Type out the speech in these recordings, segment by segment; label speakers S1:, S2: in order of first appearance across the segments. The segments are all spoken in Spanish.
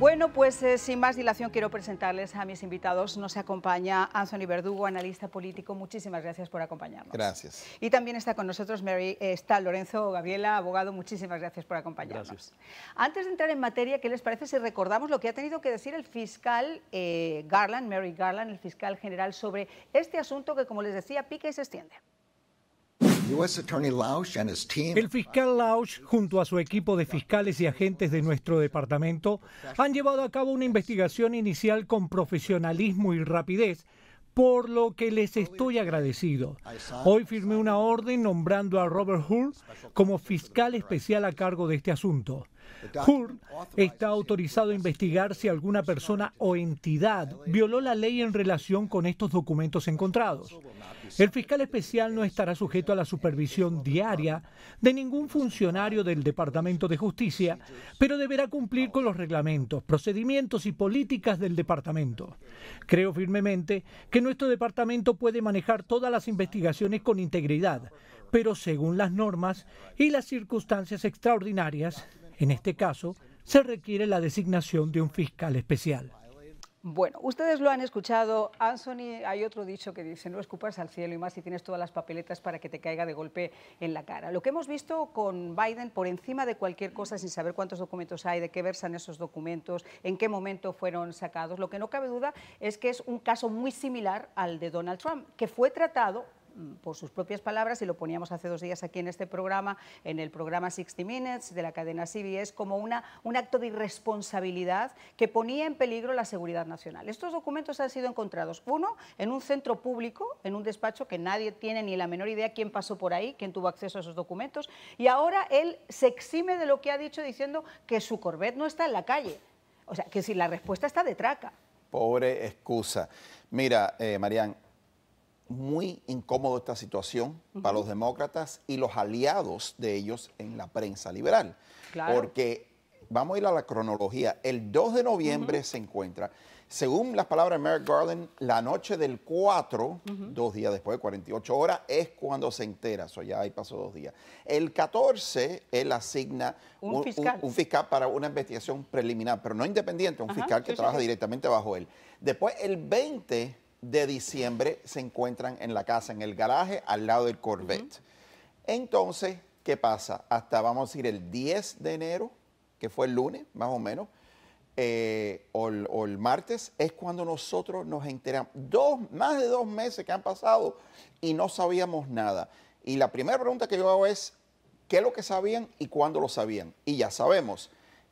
S1: Bueno, pues eh, sin más dilación quiero presentarles a mis invitados. Nos acompaña Anthony Verdugo, analista político. Muchísimas gracias por acompañarnos. Gracias. Y también está con nosotros Mary, eh, está Lorenzo Gabriela, abogado. Muchísimas gracias por acompañarnos. Gracias. Antes de entrar en materia, ¿qué les parece si recordamos lo que ha tenido que decir el fiscal eh, Garland, Mary Garland, el fiscal general, sobre este asunto que, como les decía, pique y se extiende?
S2: El fiscal Lausch, junto a su equipo de fiscales y agentes de nuestro departamento, han llevado a cabo una investigación inicial con profesionalismo y rapidez por lo que les estoy agradecido. Hoy firmé una orden nombrando a Robert Hull como fiscal especial a cargo de este asunto. Hur está autorizado a investigar si alguna persona o entidad violó la ley en relación con estos documentos encontrados. El fiscal especial no estará sujeto a la supervisión diaria de ningún funcionario del Departamento de Justicia, pero deberá cumplir con los reglamentos, procedimientos y políticas del departamento. Creo firmemente que nuestro departamento puede manejar todas las investigaciones con integridad, pero según las normas y las circunstancias extraordinarias en este caso, se requiere la designación de un fiscal especial.
S1: Bueno, ustedes lo han escuchado, Anthony, hay otro dicho que dice, no escupas al cielo y más si tienes todas las papeletas para que te caiga de golpe en la cara. Lo que hemos visto con Biden, por encima de cualquier cosa, sin saber cuántos documentos hay, de qué versan esos documentos, en qué momento fueron sacados, lo que no cabe duda es que es un caso muy similar al de Donald Trump, que fue tratado por sus propias palabras, y lo poníamos hace dos días aquí en este programa, en el programa 60 Minutes de la cadena CBS, como una, un acto de irresponsabilidad que ponía en peligro la seguridad nacional. Estos documentos han sido encontrados, uno, en un centro público, en un despacho que nadie tiene ni la menor idea quién pasó por ahí, quién tuvo acceso a esos documentos, y ahora él se exime de lo que ha dicho diciendo que su Corvette no está en la calle. O sea, que si la respuesta está de traca.
S3: Pobre excusa. Mira, eh, muy incómodo esta situación para los demócratas y los aliados de ellos en la prensa liberal. Porque vamos a ir a la cronología. El 2 de noviembre se encuentra, según las palabras de Merrick Garland, la noche del 4, dos días después de 48 horas, es cuando se entera. Eso ya ahí pasó dos días. El 14, él asigna un, fiscal. para una investigación preliminar, pero no independiente, un fiscal que trabaja directamente bajo él. Después, el 20 de diciembre se encuentran en la casa, en el garaje, al lado del Corvette. Entonces, ¿qué pasa? Hasta vamos a decir el 10 de enero, que fue el lunes, más o menos, eh, o, el, martes, es cuando nosotros nos enteramos. Dos, más de dos meses que han pasado y no sabíamos nada. Y la primera pregunta que yo hago es, ¿qué es lo que sabían y cuándo lo sabían? Y ya sabemos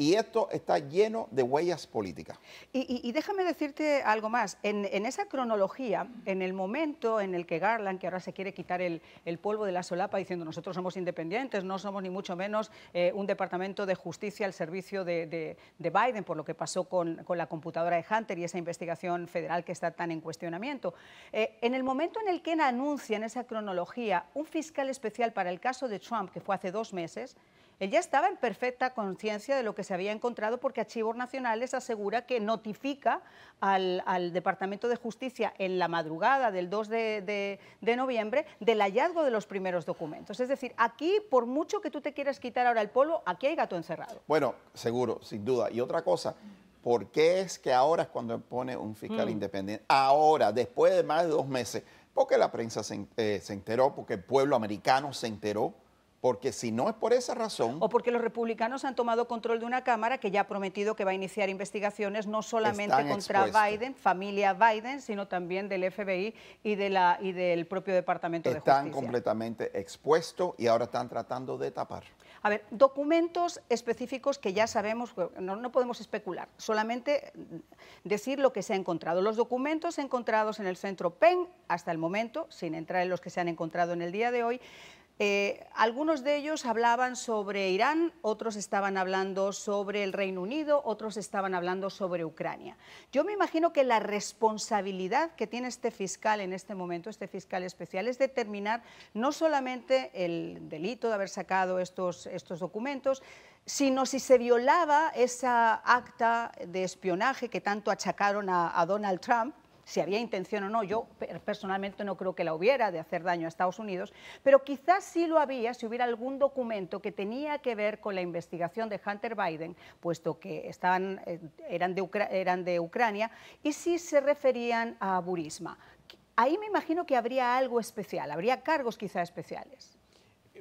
S3: y esto está lleno de huellas políticas.
S1: Y, déjame decirte algo más. En, esa cronología, en el momento en el que Garland, que ahora se quiere quitar el, polvo de la solapa diciendo nosotros somos independientes, no somos ni mucho menos eh, un departamento de justicia al servicio de, Biden, por lo que pasó con, la computadora de Hunter y esa investigación federal que está tan en cuestionamiento. Eh, en el momento en el que anuncia en esa cronología un fiscal especial para el caso de Trump, que fue hace dos meses, él ya estaba en perfecta conciencia de lo que se había encontrado porque Archivos Nacionales asegura que notifica al, Departamento de Justicia en la madrugada del 2 de, noviembre del hallazgo de los primeros documentos. Es decir, aquí, por mucho que tú te quieras quitar ahora el polvo, aquí hay gato encerrado.
S3: Bueno, seguro, sin duda. Y otra cosa, ¿Por qué es que ahora es cuando pone un fiscal mm. independiente? Ahora, después de más de dos meses. Porque la prensa se, eh, se, enteró, porque el pueblo americano se enteró. Porque si no es por esa razón... O
S1: porque los republicanos han tomado control de una Cámara que ya ha prometido que va a iniciar investigaciones no solamente contra Biden, familia Biden, sino también del FBI y, del propio Departamento de Justicia. Están
S3: completamente expuestos y ahora están tratando de tapar.
S1: A ver, documentos específicos que ya sabemos, no, podemos especular, solamente decir lo que se ha encontrado. Los documentos encontrados en el centro PEN hasta el momento, sin entrar en los que se han encontrado en el día de hoy, eh, algunos de ellos hablaban sobre Irán, otros estaban hablando sobre el Reino Unido, otros estaban hablando sobre Ucrania. Yo me imagino que la responsabilidad que tiene este fiscal en este momento, este fiscal especial, es determinar no solamente el delito de haber sacado estos, estos documentos, sino si se violaba esa acta de espionaje que tanto achacaron a Donald Trump, si había intención o no, yo personalmente no creo que la hubiera de hacer daño a Estados Unidos, pero quizás sí lo había si hubiera algún documento que tenía que ver con la investigación de Hunter Biden, puesto que eh, eran, de Ucrania, y si se referían a Burisma. Ahí me imagino que habría algo especial, habría cargos quizá especiales.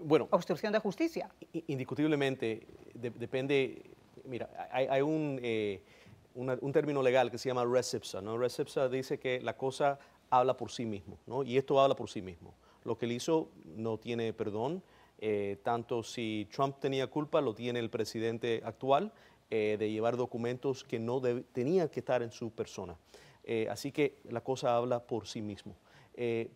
S4: Bueno, obstrucción de justicia. Indiscutiblemente, depende, mira, hay, un eh, un término legal que se llama recepsa. ¿no? Recepsa dice que la cosa habla por sí mismo, ¿no? y esto habla por sí mismo. Lo que él hizo no tiene perdón, eh, tanto si Trump tenía culpa, lo tiene el presidente actual, eh, de llevar documentos que no tenían que estar en su persona. Eh, así que la cosa habla por sí mismo.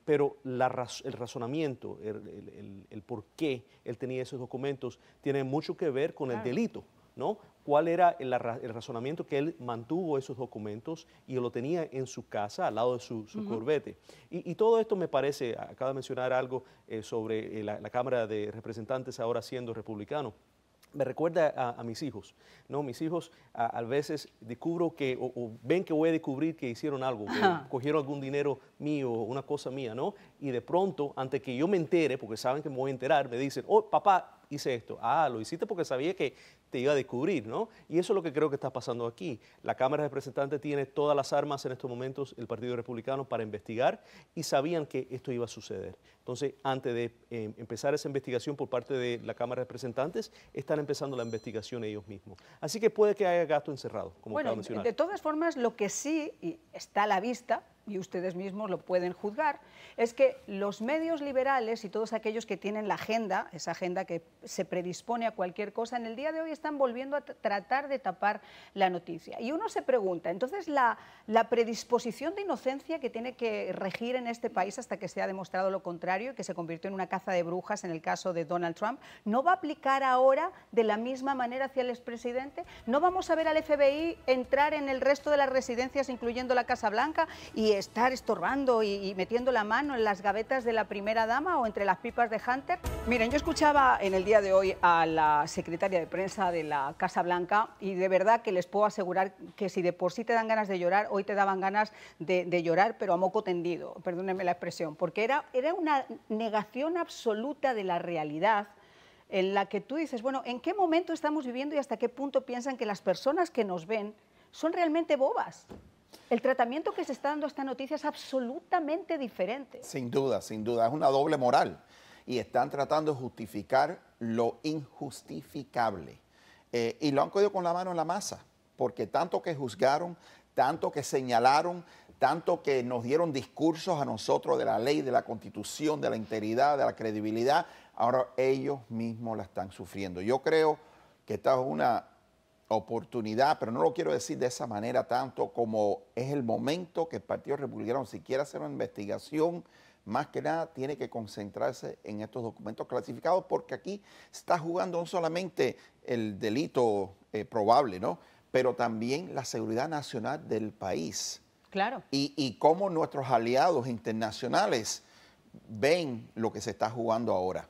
S4: pero el razonamiento, el, por qué él tenía esos documentos, tiene mucho que ver con el delito, ¿no? cuál era el, razonamiento que él mantuvo esos documentos y lo tenía en su casa al lado de su, corbete. Y, todo esto me parece, acaba de mencionar algo eh, sobre eh, la, Cámara de Representantes ahora siendo republicano. Me recuerda a, mis hijos, ¿no? Mis hijos a, veces descubro que, o, ven que voy a descubrir que hicieron algo, que cogieron algún dinero mío, una cosa mía, ¿no? Y de pronto, antes que yo me entere, porque saben que me voy a enterar, me dicen, oh, papá, hice esto. Ah, lo hiciste porque sabía que iba a descubrir, ¿no? Y eso es lo que creo que está pasando aquí. La Cámara de Representantes tiene todas las armas en estos momentos, el Partido Republicano, para investigar y sabían que esto iba a suceder. Entonces, antes de em, empezar esa investigación por parte de la Cámara de Representantes, están empezando la investigación ellos mismos. Así que puede que haya gasto encerrado,
S1: como bueno, de De todas formas, lo que sí está a la vista y ustedes mismos lo pueden juzgar, es que los medios liberales y todos aquellos que tienen la agenda, esa agenda que se predispone a cualquier cosa, en el día de hoy están volviendo a tratar de tapar la noticia. Y uno se pregunta, entonces, la, la predisposición de inocencia que tiene que regir en este país hasta que se ha demostrado lo contrario que se convirtió en una caza de brujas en el caso de Donald Trump, ¿no va a aplicar ahora de la misma manera hacia el expresidente? ¿No vamos a ver al FBI entrar en el resto de las residencias, incluyendo la Casa Blanca? Y estar estorbando y, metiendo la mano en las gavetas de la primera dama o entre las pipas de Hunter? Miren, yo escuchaba en el día de hoy a la secretaria de prensa de la Casa Blanca y de verdad que les puedo asegurar que si de por sí te dan ganas de llorar, hoy te daban ganas de, llorar, pero a moco tendido, perdónenme la expresión, porque era, era una negación absoluta de la realidad en la que tú dices, bueno, ¿en qué momento estamos viviendo y hasta qué punto piensan que las personas que nos ven son realmente bobas? el tratamiento que se está dando a esta noticia es absolutamente diferente.
S3: Sin duda, sin duda, es una doble moral. Y están tratando de justificar lo injustificable. Eh, y lo han cogido con la mano en la masa, porque tanto que juzgaron, tanto que señalaron, tanto que nos dieron discursos a nosotros de la ley, de la constitución, de la integridad, de la credibilidad, ahora ellos mismos la están sufriendo. Yo creo que esta es una oportunidad, pero no lo quiero decir de esa manera tanto como es el momento que el Partido Republicano, si quiere hacer una investigación, más que nada tiene que concentrarse en estos documentos clasificados, porque aquí está jugando no solamente el delito eh, probable, ¿no? pero también la seguridad nacional del país. Claro. y cómo nuestros aliados internacionales ven lo que se está jugando ahora.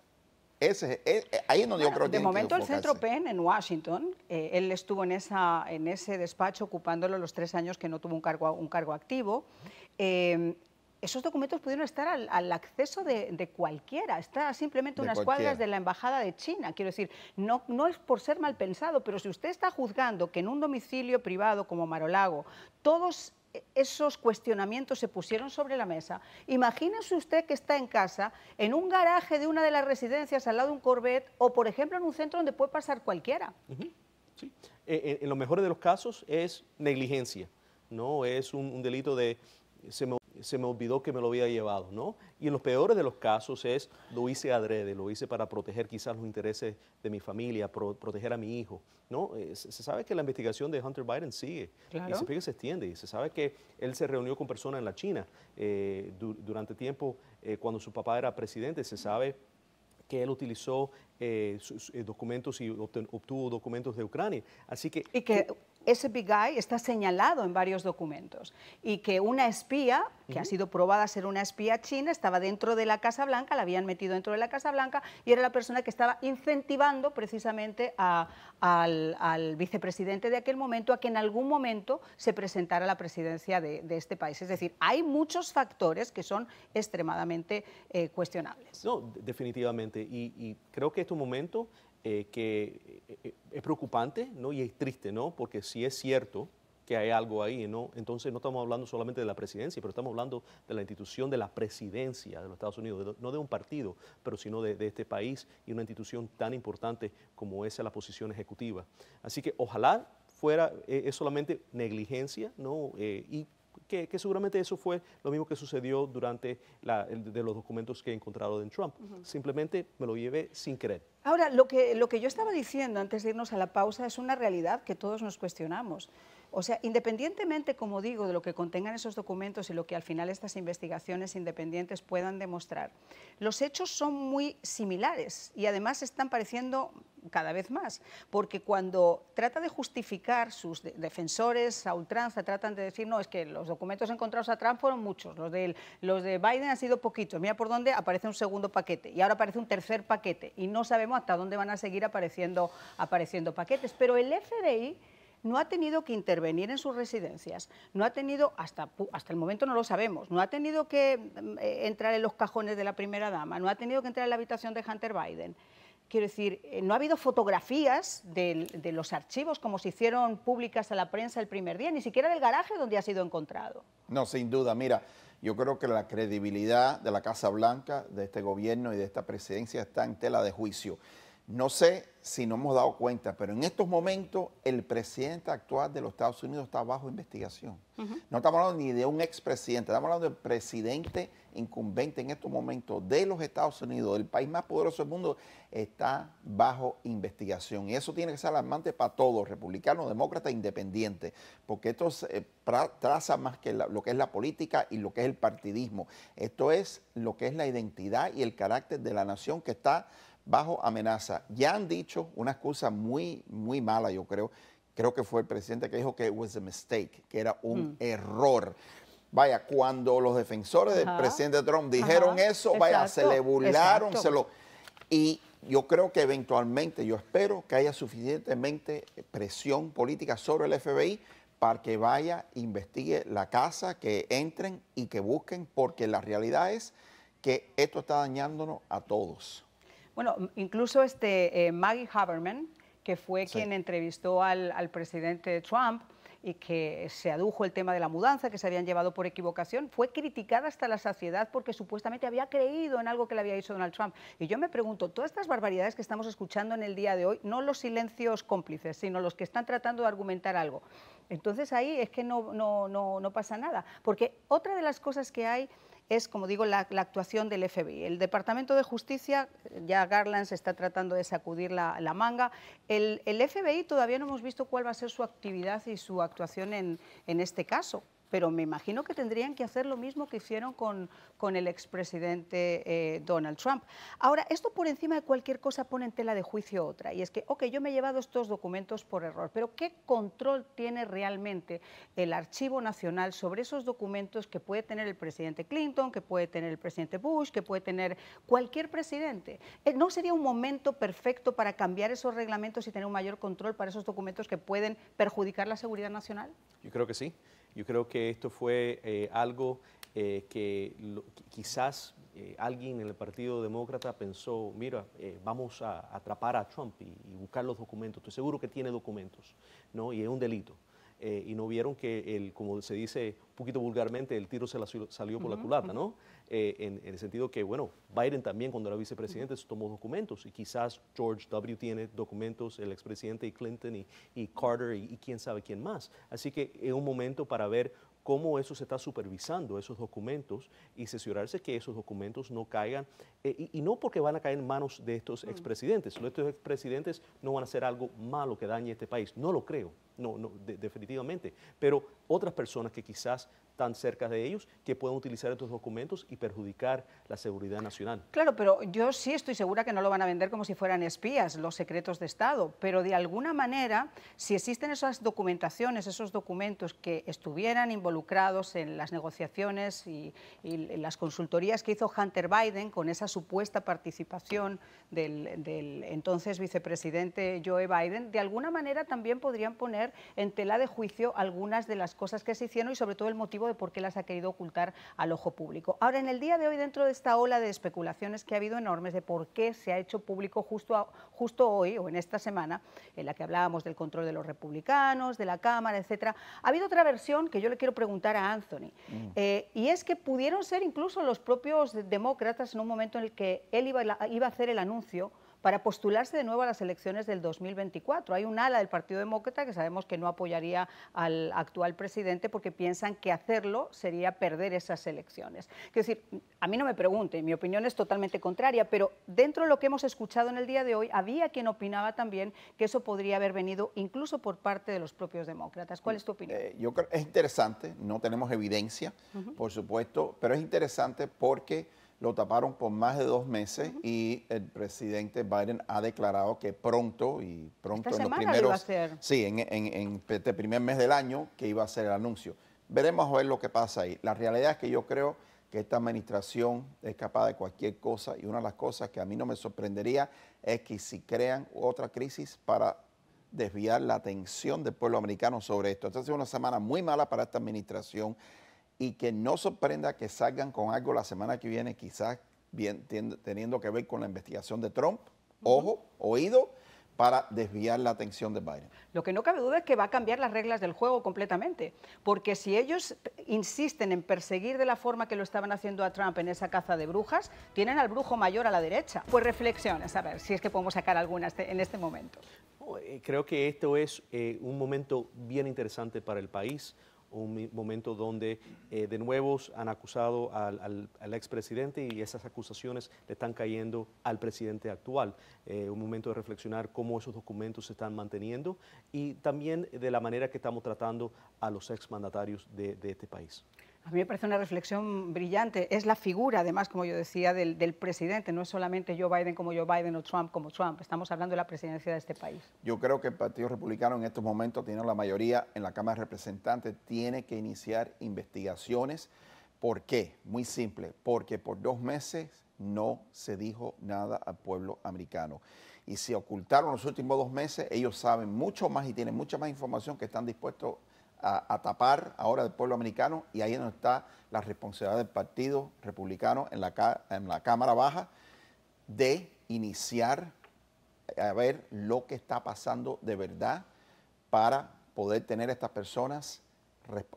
S3: Eh, eh, ahí creo De momento el Centro
S1: Penn en Washington, eh, él estuvo en, esa, en ese despacho ocupándolo los tres años que no tuvo un cargo, un cargo activo. esos documentos pudieron estar al, acceso de, cualquiera, está simplemente unas cuadras de la Embajada de China. Quiero decir, no, no es por ser mal pensado, pero si usted está juzgando que en un domicilio privado como Marolago todos esos cuestionamientos se pusieron sobre la mesa. Imagínese usted que está en casa, en un garaje de una de las residencias al lado de un Corvette o, por ejemplo, en un centro donde puede pasar cualquiera.
S4: sí. Eh, eh, en, los mejores de los casos es negligencia, no es un, un delito de... Se se me olvidó que me lo había llevado, ¿no? Y en los peores de los casos es, lo hice adrede, lo hice para proteger quizás los intereses de mi familia, proteger a mi hijo, ¿no? Eh, se, sabe que la investigación de Hunter Biden sigue, y se, se extiende, y se sabe que él se reunió con personas en la China eh, durante tiempo eh, cuando su papá era presidente, se sabe que él utilizó
S1: sus, documentos y obtuvo documentos de Ucrania. Así que... Y que ese big guy está señalado en varios documentos y que una espía que ha sido probada ser una espía china, estaba dentro de la Casa Blanca, la habían metido dentro de la Casa Blanca y era la persona que estaba incentivando precisamente al, vicepresidente de aquel momento a que en algún momento se presentara la presidencia de, este país. Es decir, hay muchos factores que son extremadamente eh, cuestionables.
S4: No, definitivamente. Y, creo que es un momento eh, que eh, es preocupante ¿no? y es triste, ¿no? porque si es cierto que hay algo ahí, ¿no? Entonces no estamos hablando solamente de la presidencia, pero estamos hablando de la institución de la presidencia de los Estados Unidos, no de un partido, pero sino de, este país y una institución tan importante como es la posición ejecutiva. Así que ojalá fuera, eh, es solamente negligencia, ¿no? Eh, y que, seguramente eso fue lo mismo que sucedió durante de los documentos que he encontrado en Trump. Simplemente me lo llevé sin creer.
S1: Ahora, lo que, lo que yo estaba diciendo antes de irnos a la pausa es una realidad que todos nos cuestionamos. O sea, independientemente, como digo, de lo que contengan esos documentos y lo que al final estas investigaciones independientes puedan demostrar, los hechos son muy similares y además están pareciendo cada vez más, porque cuando trata de justificar sus defensores a ultranza, tratan de decir, no, es que los documentos encontrados a Trump fueron muchos, los de, los de Biden han sido poquitos, mira por dónde aparece un segundo paquete y ahora aparece un tercer paquete y no sabemos hasta dónde van a seguir apareciendo, apareciendo paquetes, pero el FBI no ha tenido que intervenir en sus residencias, no ha tenido, hasta, hasta el momento no lo sabemos, no ha tenido que mm, eh, entrar en los cajones de la primera dama, no ha tenido que entrar en la habitación de Hunter Biden. Quiero decir, eh, no ha habido fotografías de, de, los archivos como se hicieron públicas a la prensa el primer día, ni siquiera del garaje donde ha sido encontrado.
S3: No, sin duda. Mira, yo creo que la credibilidad de la Casa Blanca, de este gobierno y de esta presidencia está en tela de juicio. No sé si no hemos dado cuenta, pero en estos momentos el presidente actual de los Estados Unidos está bajo investigación. No estamos hablando ni de un expresidente, estamos hablando del presidente incumbente en estos momentos de los Estados Unidos, el país más poderoso del mundo, está bajo investigación. Y eso tiene que ser alarmante para todos, republicanos, demócratas, independientes, porque esto eh, traza más que lo que es la política y lo que es el partidismo. Esto es lo que es la identidad y el carácter de la nación que está bajo amenaza. Ya han dicho una excusa muy, muy mala, yo creo. Creo que fue el presidente que dijo que it was a mistake, que era un mm. error. Vaya, cuando los defensores del presidente Trump dijeron eso, vaya, se le burlaron, se lo... Y yo creo que eventualmente, yo espero que haya suficientemente presión política sobre el FBI para que vaya, investigue la casa, que entren y que busquen, porque la realidad es que esto está dañándonos a todos.
S1: Bueno, incluso este, eh, Maggie Haberman, que fue quien entrevistó al, presidente Trump, y que se adujo el tema de la mudanza que se habían llevado por equivocación, fue criticada hasta la saciedad porque supuestamente había creído en algo que le había dicho Donald Trump. Y yo me pregunto, todas estas barbaridades que estamos escuchando en el día de hoy, no los silencios cómplices, sino los que están tratando de argumentar algo. Entonces ahí es que no, no, no pasa nada, porque otra de las cosas que hay es, como digo, la, actuación del FBI. El Departamento de Justicia, ya Garland se está tratando de sacudir la, manga. El, FBI todavía no hemos visto cuál va a ser su actividad y su actuación en este caso pero me imagino que tendrían que hacer lo mismo que hicieron con, el expresidente eh, Donald Trump. Ahora, esto por encima de cualquier cosa pone en tela de juicio otra, y es que, ok, yo me he llevado estos documentos por error, pero ¿qué control tiene realmente el Archivo Nacional sobre esos documentos que puede tener el presidente Clinton, que puede tener el presidente Bush, que puede tener cualquier presidente? Eh, ¿No sería un momento perfecto para cambiar esos reglamentos y tener un mayor control para esos documentos que pueden perjudicar la seguridad nacional?
S4: Yo creo que sí. Yo creo que esto fue eh, algo eh, que quizás eh, alguien en el Partido Demócrata pensó, mira, vamos a, atrapar a Trump y, buscar los documentos. Estoy seguro que tiene documentos, ¿no? Y es un delito. y no vieron que, el, como se dice un poquito vulgarmente, el tiro se salió por la culata, ¿no? Eh, en, el sentido que, bueno, Biden también cuando era vicepresidente tomó documentos y quizás George W. tiene documentos, el expresidente y Clinton y, Carter y, quién sabe quién más. Así que es un momento para ver cómo eso se está supervisando, esos documentos, y censurarse que esos documentos no caigan, eh, y, no porque van a caer en manos de estos mm. expresidentes, estos expresidentes no van a hacer algo malo que dañe este país, no lo creo, no, no definitivamente. Pero otras personas que quizás están cerca de ellos que puedan utilizar estos documentos y perjudicar la seguridad nacional.
S1: Claro, pero yo sí estoy segura que no lo van a vender como si fueran espías, los secretos de Estado, pero de alguna manera, si existen esas documentaciones, esos documentos que estuvieran involucrados en las negociaciones y, las consultorías que hizo Hunter Biden con esa supuesta participación del entonces vicepresidente Joe Biden, de alguna manera también podrían poner en tela de juicio algunas de las cosas que se hicieron y sobre todo el motivo de por qué las ha querido ocultar al ojo público. Ahora, en el día de hoy, dentro de esta ola de especulaciones que ha habido enormes de por qué se ha hecho público justo, justo hoy o en esta semana, en la que hablábamos del control de los republicanos, de la Cámara, etcétera, ha habido otra versión que yo le quiero preguntar a Anthony, mm. eh, y es que pudieron ser incluso los propios demócratas en un momento en el que él iba a hacer el anuncio para postularse de nuevo a las elecciones del 2024. Hay un ala del Partido Demócrata que sabemos que no apoyaría al actual presidente porque piensan que hacerlo sería perder esas elecciones. Es decir, a mí no me pregunte mi opinión es totalmente contraria, pero dentro de lo que hemos escuchado en el día de hoy, había quien opinaba también que eso podría haber venido incluso por parte de los propios demócratas. ¿Cuál es tu
S3: opinión? Eh, yo creo es interesante, no tenemos evidencia, por supuesto, pero es interesante porque lo taparon por más de dos meses y el presidente Biden ha declarado que pronto, y pronto en los primeros. Sí, en, en, en, este primer mes del año que iba a ser el anuncio. Veremos a ver lo que pasa ahí. La realidad es que yo creo que esta administración es capaz de cualquier cosa y una de las cosas que a mí no me sorprendería es que si crean otra crisis para desviar la atención del pueblo americano sobre esto. Entonces ha sido una semana muy mala para esta administración y que no sorprenda que salgan con algo la semana que viene, quizás teniendo que ver con la investigación de Trump, ojo, oído, para desviar la atención de Biden.
S1: Lo que no cabe duda es que va a cambiar las reglas del juego completamente, porque si ellos insisten en perseguir de la forma que lo estaban haciendo a Trump en esa caza de brujas, tienen al brujo mayor a la derecha. Pues reflexiones, a ver si es que podemos sacar algunas este, en este momento.
S4: Creo que esto es eh, un momento bien interesante para el país, un momento donde eh, de nuevo han acusado al, expresidente y esas acusaciones le están cayendo al presidente actual. Eh, un momento de reflexionar cómo esos documentos se están manteniendo y también de la manera que estamos tratando a los exmandatarios de este país.
S1: A mí me parece una reflexión brillante. Es la figura, además, como yo decía, del, presidente. No es solamente Joe Biden como Joe Biden o Trump como Trump. Estamos hablando de la presidencia de este país.
S3: Yo creo que el Partido Republicano en estos momentos tiene la mayoría en la Cámara de Representantes. Tiene que iniciar investigaciones. ¿Por qué? Muy simple. Porque por dos meses no se dijo nada al pueblo americano. Y si ocultaron los últimos dos meses. Ellos saben mucho más y tienen mucha más información que están dispuestos a, tapar ahora del pueblo americano y ahí es donde está la responsabilidad del Partido Republicano en la, en la Cámara Baja de iniciar eh, a ver lo que está pasando de verdad para poder tener a estas personas,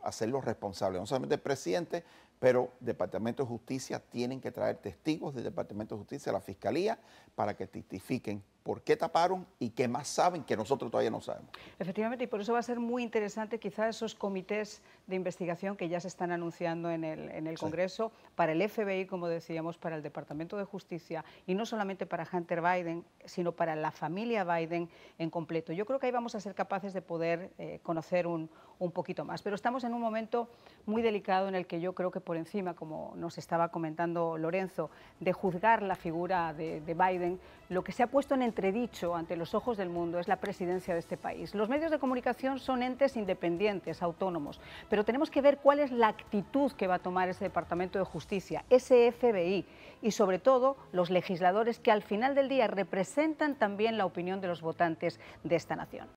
S3: hacerlos responsables, no solamente el presidente, pero Departamento de Justicia tienen que traer testigos del Departamento de Justicia a la Fiscalía para que testifiquen por qué taparon y qué más saben que nosotros todavía no sabemos.
S1: Efectivamente, y por eso va a ser muy interesante quizás esos comités de investigación que ya se están anunciando en el, Congreso para el FBI, como decíamos, para el Departamento de Justicia y no solamente para Hunter Biden, sino para la familia Biden en completo. Yo creo que ahí vamos a ser capaces de poder eh, conocer un, un poquito más. Pero estamos en un momento muy delicado en el que yo creo que por encima, como nos estaba comentando Lorenzo, de juzgar la figura de, Biden, lo que se ha puesto en entredicho ante los ojos del mundo es la presidencia de este país. Los medios de comunicación son entes independientes, autónomos, pero tenemos que ver cuál es la actitud que va a tomar ese Departamento de Justicia, ese FBI y sobre todo los legisladores que al final del día representan también la opinión de los votantes de esta nación.